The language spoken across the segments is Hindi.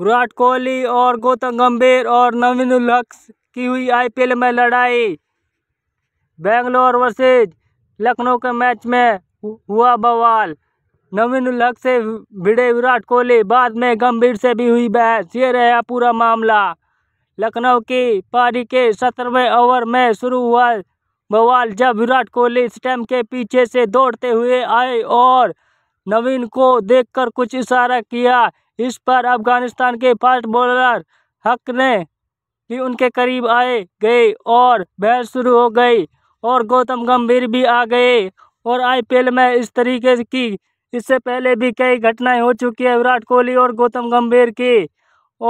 विराट कोहली और गौतम गंभीर और नवीन लक्ष की हुई आईपीएल में लड़ाई बेंगलोर वर्सेज लखनऊ के मैच में हुआ बवाल नवीन लक्ष से भिड़े विराट कोहली बाद में गंभीर से भी हुई बहस ये रहा पूरा मामला लखनऊ की पारी के सत्रहवें ओवर में शुरू हुआ बवाल जब विराट कोहली स्टैम के पीछे से दौड़ते हुए आए और नवीन को देखकर कुछ इशारा किया इस पर अफगानिस्तान के फास्ट बॉलर हक ने भी उनके करीब आए गए और बहस शुरू हो गई और गौतम गंभीर भी आ गए और आईपीएल में इस तरीके की इससे पहले भी कई घटनाएं हो चुकी है विराट कोहली और गौतम गंभीर की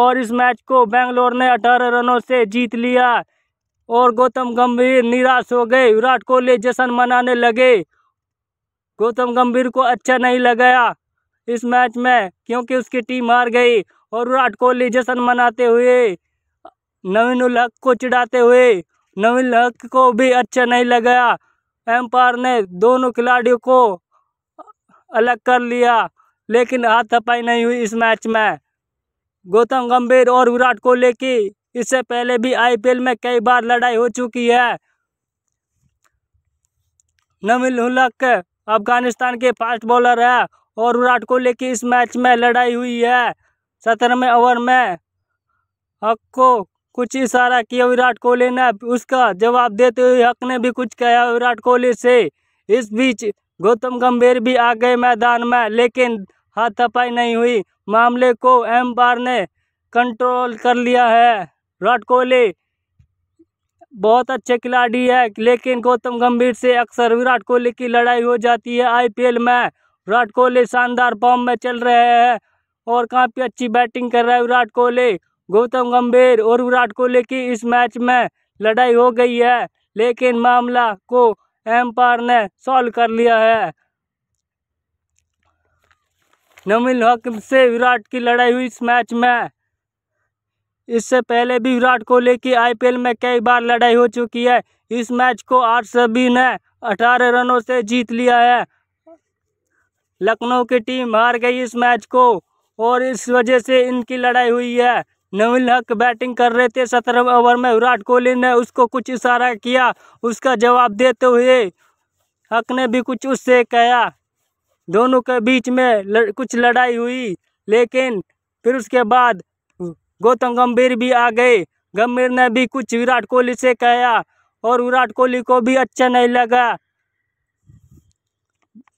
और इस मैच को बेंगलोर ने 18 रनों से जीत लिया और गौतम गंभीर निराश हो गए विराट कोहली जश्न मनाने लगे गौतम गंभीर को अच्छा नहीं लगाया इस मैच में क्योंकि उसकी टीम हार गई और विराट कोहली जश्न मनाते हुए नवीन उल हक को चिढ़ाते हुए नवीन हक को भी अच्छा नहीं लगाया एम्पायर ने दोनों खिलाड़ियों को अलग कर लिया लेकिन हाथापाई नहीं हुई इस मैच में गौतम गंभीर और विराट कोहली की इससे पहले भी आईपीएल में कई बार लड़ाई हो चुकी है नवीन उल हक अफगानिस्तान के फास्ट बॉलर है और विराट कोहली की इस मैच में लड़ाई हुई है सत्रहवें ओवर में हक को कुछ इशारा किया विराट कोहली ने उसका जवाब देते हुए हक ने भी कुछ कहा विराट कोहली से इस बीच गौतम गंभीर भी आ गए मैदान में लेकिन हाथापाई नहीं हुई मामले को एम बार ने कंट्रोल कर लिया है विराट कोहली बहुत अच्छे खिलाड़ी है लेकिन गौतम गंभीर से अक्सर विराट कोहली की लड़ाई हो जाती है आईपीएल में विराट कोहली शानदार फॉर्म में चल रहे हैं और काफ़ी अच्छी बैटिंग कर रहा है विराट कोहली गौतम गंभीर और विराट कोहली की इस मैच में लड़ाई हो गई है लेकिन मामला को एम्पायर ने सॉल्व कर लिया है नवीन हक से विराट की लड़ाई हुई इस मैच में इससे पहले भी विराट कोहली की आईपीएल में कई बार लड़ाई हो चुकी है इस मैच को आर सभी ने अठारह रनों से जीत लिया है लखनऊ की टीम हार गई इस मैच को और इस वजह से इनकी लड़ाई हुई है नवीन हक बैटिंग कर रहे थे सत्रह ओवर में विराट कोहली ने उसको कुछ इशारा किया उसका जवाब देते हुए हक ने भी कुछ उससे कहा दोनों के बीच में लड़, कुछ लड़ाई हुई लेकिन फिर उसके बाद गौतम गंभीर भी आ गए गंभीर ने भी कुछ विराट कोहली से कहा और विराट कोहली को भी अच्छा नहीं लगा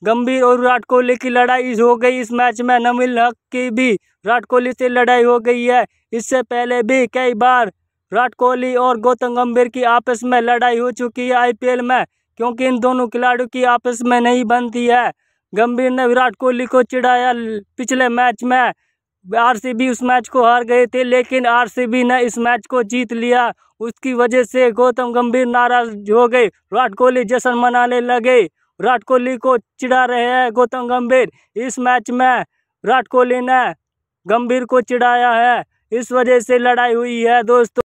गंभीर और विराट कोहली की लड़ाई हो गई इस मैच में नमील हक की भी विराट कोहली से लड़ाई हो गई है इससे पहले भी कई बार विराट कोहली और गौतम गंभीर की आपस में लड़ाई हो चुकी है आईपीएल में क्योंकि इन दोनों खिलाड़ियों की आपस में नहीं बनती है गंभीर ने विराट कोहली को चिढ़ाया पिछले मैच में आर उस मैच को हार गए थे लेकिन आर ने इस मैच को जीत लिया उसकी वजह से गौतम गंभीर नाराज हो गए विराट कोहली जश्न मनाने लगे विराट कोहली को चिढ़ा रहे हैं गौतम गंभीर इस मैच में विराट कोहली ने गंभीर को चिढ़ाया है इस वजह से लड़ाई हुई है दोस्तों